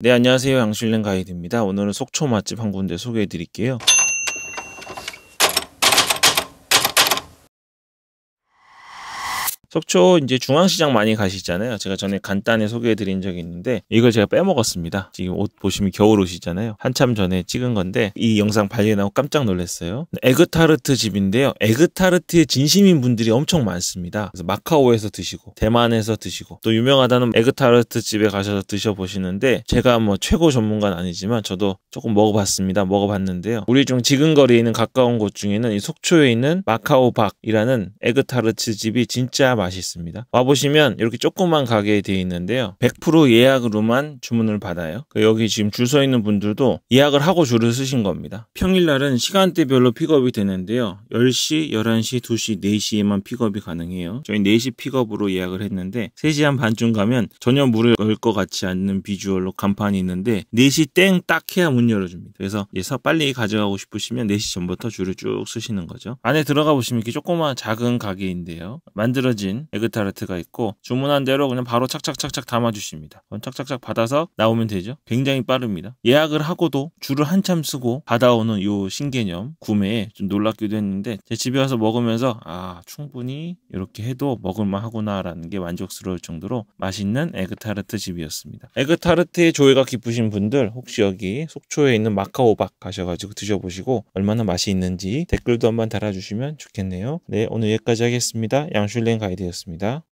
네 안녕하세요 양실랭 가이드입니다. 오늘은 속초 맛집 한 군데 소개해 드릴게요. 속초 이제 중앙시장 많이 가시잖아요. 제가 전에 간단히 소개해드린 적이 있는데 이걸 제가 빼먹었습니다. 지금 옷 보시면 겨울 옷이잖아요. 한참 전에 찍은 건데 이 영상 발견하고 깜짝 놀랐어요. 에그타르트 집인데요. 에그타르트의 진심인 분들이 엄청 많습니다. 그래서 마카오에서 드시고 대만에서 드시고 또 유명하다는 에그타르트 집에 가셔서 드셔보시는데 제가 뭐 최고 전문가는 아니지만 저도 조금 먹어봤습니다. 먹어봤는데요. 우리 중 지금 거리에 있는 가까운 곳 중에는 이 속초에 있는 마카오박이라는 에그타르트 집이 진짜 맛있습니다. 와보시면 이렇게 조그만 가게에 되어 있는데요. 100% 예약으로만 주문을 받아요. 그 여기 지금 줄 서 있는 분들도 예약을 하고 줄을 쓰신 겁니다. 평일날은 시간대별로 픽업이 되는데요. 10시, 11시, 2시, 4시에만 픽업이 가능해요. 저희 4시 픽업으로 예약을 했는데 3시 한 반쯤 가면 전혀 물을 열 것 같지 않는 비주얼로 간판이 있는데 4시 땡 딱 해야 문 열어줍니다. 그래서 예서 빨리 가져가고 싶으시면 4시 전부터 줄을 쭉 쓰시는 거죠. 안에 들어가 보시면 이렇게 조그만 작은 가게인데요. 만들어진 다진 에그타르트가 있고 주문한 대로 그냥 바로 착착착착 담아주십니다. 착착착 받아서 나오면 되죠. 굉장히 빠릅니다. 예약을 하고도 줄을 한참 쓰고 받아오는 이 신개념 구매에 좀 놀랍기도 했는데 제 집에 와서 먹으면서 아 충분히 이렇게 해도 먹을만 하구나라는 게 만족스러울 정도로 맛있는 에그타르트 집이었습니다. 에그타르트의 조회가 기쁘신 분들 혹시 여기 속초에 있는 마카오박 가셔가지고 드셔보시고 얼마나 맛이 있는지 댓글도 한번 달아주시면 좋겠네요. 네 오늘 여기까지 하겠습니다. 양슐랭 가이드 되었습니다.